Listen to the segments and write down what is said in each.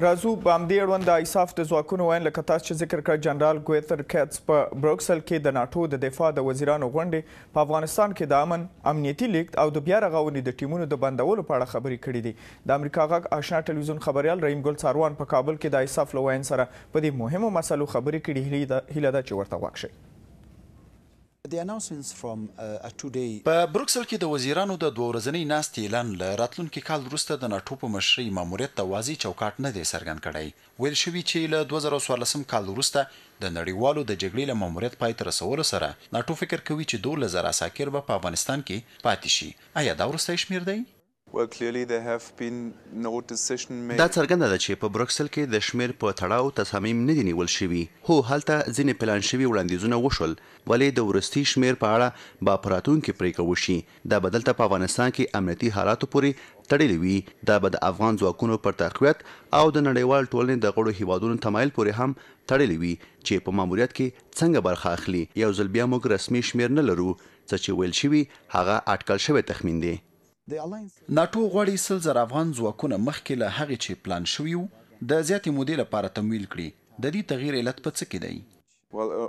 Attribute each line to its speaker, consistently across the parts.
Speaker 1: رازو بامدی اړوند د ایساف د ځواکونو وین لکه تاسو چې ذکر کړ جنرال ګویتر کټس په بروکسل کې د ناتو د دفاع د وزیرانو غونډې په افغانستان کې د امن امنیتي لیکت او د بیا رغونې د ټیمونو د بندولو په اړه خبرې کړې دي د امریکا غږ آشنا ټلویزیون خبريال رحیم ګل ساروان په کابل کې د ایساف لوین سره په دې مهمو مسلو خبرې کړې هیله ده چې ورته واکشي په بروکسل uh, کې د وزیرانو د دوه ورځنۍ ناستې اعلان ل راتلونکي کال وروسته د ناټو په مشرۍ ماموریت ته واضح چوکاټ نه دی څرګند کړی ویل شوی چې ل 2014 کال وروسته د نړیوالو د جګړې له ماموریت پای ته رسولو سره ناټو فکر کوي چې 2000 ساکر به په افغانستان کې پاتې شي آیا دا ورسته شمیر دی دا څرګنده ده
Speaker 2: چې په بروکسل کې د شمیر په تړاو تصامیم نه دي نیول شوي هو هلته ځینې پلان شوي وړاندیزونه وشول ولې د ورستي شمیر په اړه با پراتون کې پریکړه وشي دا بدلته په افغانستان کې امنیتي حالاتو پورې تړلې وي دا به د افغان ځواکونو پر تقویت او د نړیوال ټولنې د غړو هیوادونو تمایل پورې هم تړلې وي چې په ماموریت کې څنګه برخه اخلي یو ځل بیا موږ رسمي شمیر نه لرو څه چې ویل شوي هغه اټکل شوی
Speaker 1: تخمین دی ناتو غواړي سل زر افغان ځواکونه مخکې له هغې چې پلان شوي وو د زیاتې مودې لپاره تمویل کړي د دې تغییر علت په څه کې دی uh,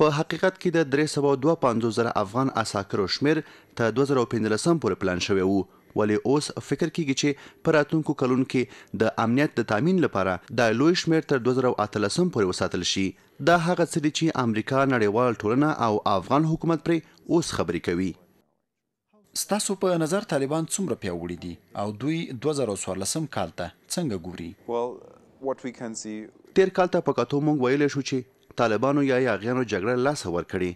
Speaker 2: په حقیقت کې د 352 زره افغان اساکرو شمیر ته 2015 پورې پلان شوی وو ولی اوس فکر کیږي چې په راتلونکو کلونو کې د امنیت د تامین لپاره د لوی شمیر تر 2013 پورې وساتل شي دا هغه څه چې امریکا نړیوال ټولنه او افغان حکومت پرې اوس خبرې کوي
Speaker 1: ستاسو په نظر طالبان څومره پیاوړي دي او دوی 2014 کال ته څنګه ګوري تیر کال ته په کتو مونږ ویلی شو چې
Speaker 2: طالبانو یا یاغیانو جګړه لاس ورکړي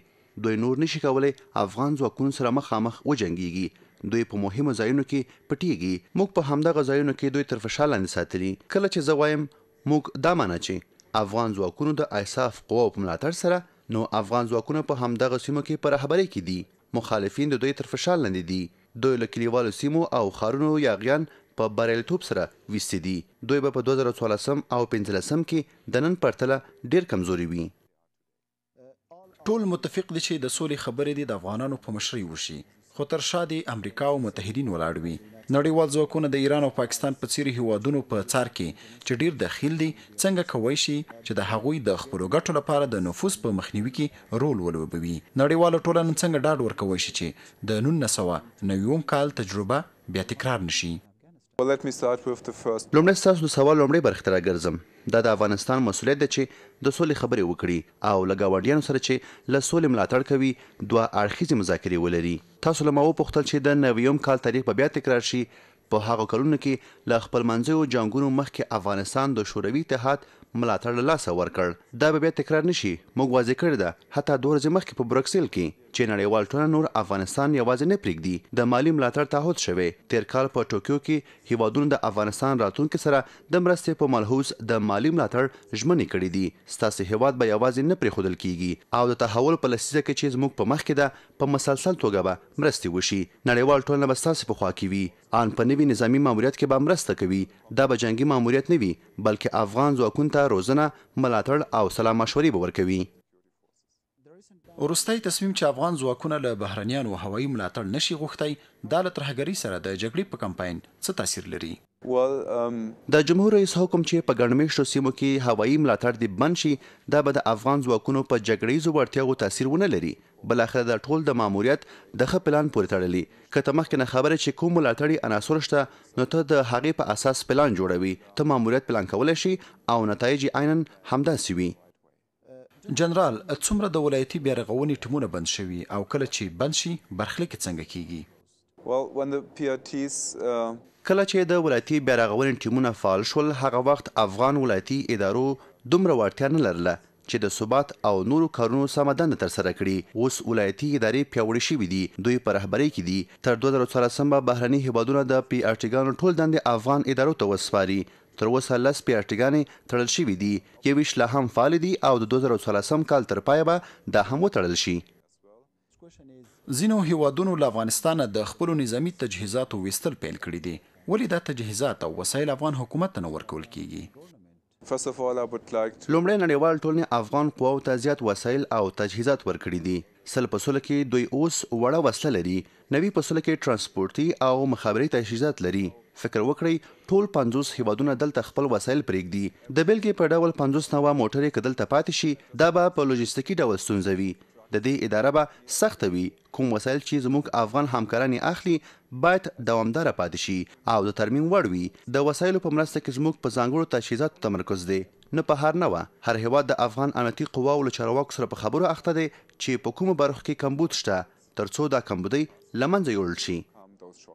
Speaker 2: دوی نور نشي کولای افغان ځواکونو سره مخامخ وجنګيږي دوی په مهمو ځایونو کې پټيږي موږ په همدغه ځایونو کې دوی تر فشار لاندې ساتلي کله چې زه وایم موږ دا معنی چې افغان ځواکونو د ایساف قوا په ملاتړ سره نو افغان ځواکونه په همدغه سیمو کې پر رهبری کې دي مخالفین د دوی تر فشار لاندې دي دوی له کلیوالو سیمو او خارونو یاغیان په بریالیتوب سره ویستي دي دوی به په 2014 او 15 کې د نن پرتله ډیر کمزوري وي
Speaker 1: ټول متفق دي چې د سولې خبرې د افغانانو په مشرۍ وشي خو تر شا د امریکا او متحدین ولاړ وي نړیوال ځواکونه د ایران او پاکستان په څیر هیوادونو په څار کې چې ډیر دخیل دي څنګه کوي شي چې د هغوی د خپلو ګټو لپاره د نفوس په مخنیوي کې رول ولوبوي نړیوال ټولنه څنګه ډاډ ورکوي شي چې د 1990 کال تجربه بیا تکرار نشي لومړی ستاسو
Speaker 2: د سوال لومړی برخې ته راګرځم دا د افغانستان مسولیت ده چې د سولې خبرې وکړي او له ګاونډیانو سره چې له سولې ملاتړ کوي دوه اړخیزې مذاکرې ولري تاسو له ما وپوښتل چې د نویم کال تاریخ به بیا تکرار شي په هغه کلونو کې له خپل منځیو جنگونو مخکې افغانستان د شوروي اتحاد ملاتړ له لاسه ورکړ دا به بیا تکرار نشي موږ واضح کړی ده حتی دوه ورځې مخکې په برکسل کې چې نړیوال ټولنه نور افغانستان یوازې نه پرېږدي د مالی ملاتړ تعهد شوی تیر کال په ټوکیو کې هیوادونو د افغانستان راتلونکي سره د مرستې په ملحوظ د مالی ملاتړ ژمنې کړې دي ستاسو هیواد به یوازې نه پرېښودل کیږي او د تحول په لسیزه کې چې زموږ په مخ کې ده په مسلسل توګه به مرستې وشي نړیوال ټولنه به ستاسو په خوا کې وي ان په نوي نظامی ماموریت کې به مرسته کوي دا به جنگي ماموریت نه وي بلکې افغان ځواکونو ته روزنه ملاتړ او سلام مشورې به ورکوي
Speaker 1: ورستۍ تصمیم چې افغان ځواکونه له بهرنیانو هوایي ملاتړ نشي غوښتي د لترهګری سره د جګړې په کمپاین څه تاثیر لري um,
Speaker 2: د جمهور رئیس حکم چې په ګڼمشتو سیمو کې هوایي ملاتړ دی بند شي دا به د افغان ځواکونو په جګړې زوړتیاغو تاثیر ونه لري بل اخر د ټول د ماموریت د خپلان پورې تړلی کته مخکنه خبره چې کوم ملاتړي عناصر شته نو ته د هغې په اساس پلان جوړوي
Speaker 1: ته ماموریت پلان کولای شي او نتایج عینن همدا سوي جنرال څومره د ولایتي بیارغونې ټیمونه بند شوي او کله چې بند شي برخلیک څنګه کیږي well, PRTs, uh... کله چې د ولایتي بیارغونې ټیمونه
Speaker 2: فعال شول هغه وخت افغان ولایتي ادارو دومره وړتیا نه لرله چې د ثبات او نورو کارونو سمدان تر سره کړي اوس ولایتي ادارې پیوړې شوې دي دوی په رهبری کې دي تر 2014 به بهرني هیوادونو د پی آر ټیګانو ټول دند افغان ادارو ته وسپاري تر اوسه لس پیاټګانې تړل شوې دي یو لا هم فعال دي او د 2013
Speaker 1: کال تر پای به دا هم وتړل شي زینو هیوادونو له افغانستانه د خپل نظامی تجهیزاتو وستل پیل کړی دي ولې دا تجهیزات او وسایل افغان حکومت ته نه ورکول کیږي
Speaker 2: لومړی
Speaker 1: نړیوال ټولنې افغان قواو ته
Speaker 2: زیات وسایل او تجهیزات ورکړي دي سل په سل کې دوی اوس وړه وسله لري نوی په سل کې ترانسپورتي او مخابري تجهیزات لري فکر وکړئ ټول 50 هیوادونه دلته خپل وسایل پرېږدي د بلګې په ډول 50 نوو موټرې کدل ته پاتې شي دا به په لوجستیکي ډول ستونزه وي د دې اداره به سخت وي کوم وسایل چې زموږ افغان همکاران اخلي باید دوامدار پاتې شي او د ترمیم وړ وي د وسایلو په مرسته کې زموږ په ځانګړو تجهیزات تمرکز دی نه په هر نه و هر هیواد د افغان امنیتي قواو له چارواکو سره په خبرو اخته دی چې په کومه برخه کې کمبود شته ترڅو دا کمبودی لمنځه یوړل شي